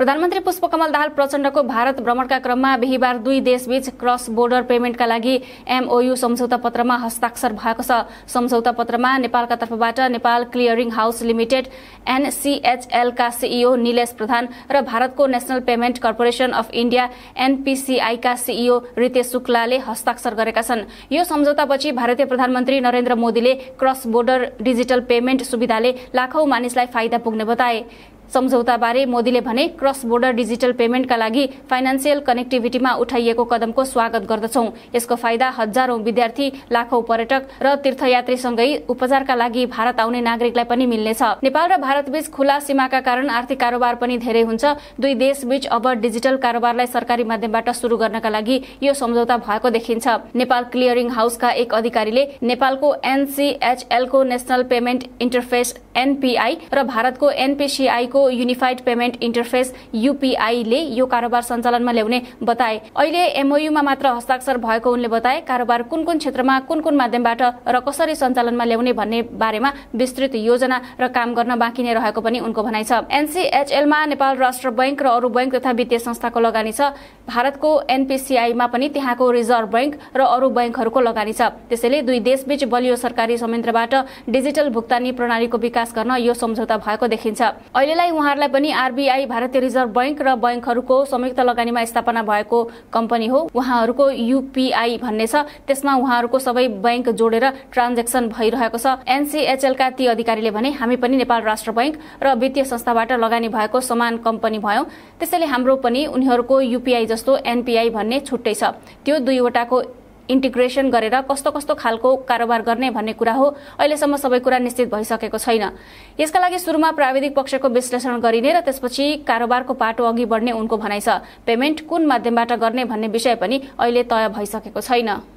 प्रधानमन्त्री पुष्पकमल दाहाल प्रचण्डको भारत भ्रमणका क्रममा बिहिबार दुई देशबीच क्रस बोर्डर पेमेन्टका लागि एमओयू सम्झौता पत्रमा हस्ताक्षर भएको छ सम्झौता पत्रमा नेपालका तर्फबाट नेपाल क्लियरिङ हाउस लिमिटेड एनसीएचएलका सीईओ निलेश प्रधान र भारतको national payment corporation of India एनपीसीआईका सीईओ रितेश शुक्लाले हस्ताक्षर गरेका छन् यो सम्झौतापछि भारतीय प्रधानमन्त्री नरेन्द्र मोदीले क्रस बोर्डर डिजिटल पेमेन्ट सुविधाले लाखौं मानिसलाई फाइदा पुग्ने बताए सम्झौताबारे मोदीले भने क्रस बोर्डर डिजिटल पेमेन्टका लागि फाइनान्सियल कनेक्टिभिटीमा उठाइएको कदमको स्वागत गर्दछौ यसको फाइदा हजारौं विद्यार्थी लाखौं पर्यटक र तीर्थयात्रीसँगै उपचारका लागि भारत आउने नागरिकलाई पनि मिल्नेछ नेपाल र भारतबीच खुला सीमाका कारण आर्थिक कारोबार पनि धेरै हुन्छ दुई देशबीच अब डिजिटल कारोबारलाई सरकारी माध्यमबाट शुरू गर्नका लागि यो सम्झौता भएको देखिन्छ नेपाल क्लियरिङ हाउसका एक अधिकारीले नेपालको एनसीएचएलको नेसनल पेमेन्ट इन्टरफेस एनपीआई र भारतको एनपिसिआईको भएको युनिफाइड पेमेन्ट इन्टरफेस युपिआईले यो कारोबार सञ्चालनमा ल्याउने बताए अहिले एमओयुमा मात्र हस्ताक्षर भएको उनले बताए कारोबार कुन कुन क्षेत्रमा कुन कुन माध्यमबाट र कसरी सञ्चालनमा ल्याउने भन्ने बारेमा विस्तृत योजना र काम गर्न बाँकी नै रहेको पनि उनको भनाइ छ एनसीएचएलमा नेपाल राष्ट्र बैंक र अरू बैंक तथा वित्तीय संस्थाको लगानी छ भारतको एनपिसिआईमा पनि त्यहाँको रिजर्भ बैंक र अरू बैङ्कहरूको लगानी छ त्यसैले दुई देशबीच बलियो सरकारी संयन्त्रबाट डिजिटल भुक्तानी प्रणालीको विकास गर्न यो सम्झौता भएको देखिन्छ अहिलेलाई साथै उहाँहरूलाई पनि आरबीआई भारतीय रिजर्भ ब्याङ्क र ब्याङ्कहरूको संयुक्त लगानीमा स्थापना भएको कम्पनी हो उहाँहरूको युपिआई भन्ने छ त्यसमा उहाँहरूको सबै ब्याङ्क जोडेर ट्रान्जेक्सन भइरहेको छ एनसीएचएल का ती अधिकारीले भने हामी पनि नेपाल राष्ट्र बैंक र वित्तीय संस्थाबाट लगानी भएको समान कम्पनी भयौँ त्यसैले हाम्रो पनि उनीहरूको युपीआई जस्तो एनपीआई भन्ने छुट्टै छ त्यो दुईवटाको इन्टिग्रेसन गरेर कस्तो कस्तो खालको कारोबार गर्ने भन्ने कुरा हो अहिलेसम्म सबै कुरा निश्चित भइसकेको छैन यसका लागि सुरुमा प्राविधिक पक्षको विश्लेषण गरिने र त्यसपछि कारोबारको पाटो अघि बढ्ने उनको भनाइ छ पेमेन्ट कुन माध्यमबाट गर्ने भन्ने विषय पनि अहिले तय भइसकेको छैन